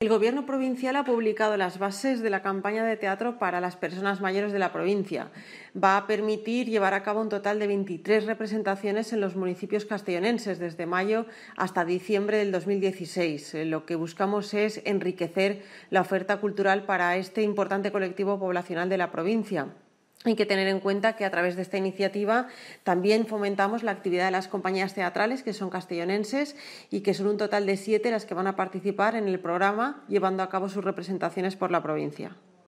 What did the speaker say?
El Gobierno provincial ha publicado las bases de la campaña de teatro para las personas mayores de la provincia. Va a permitir llevar a cabo un total de 23 representaciones en los municipios castellonenses desde mayo hasta diciembre del 2016. Eh, lo que buscamos es enriquecer la oferta cultural para este importante colectivo poblacional de la provincia. Hay que tener en cuenta que a través de esta iniciativa también fomentamos la actividad de las compañías teatrales, que son castellonenses, y que son un total de siete las que van a participar en el programa, llevando a cabo sus representaciones por la provincia.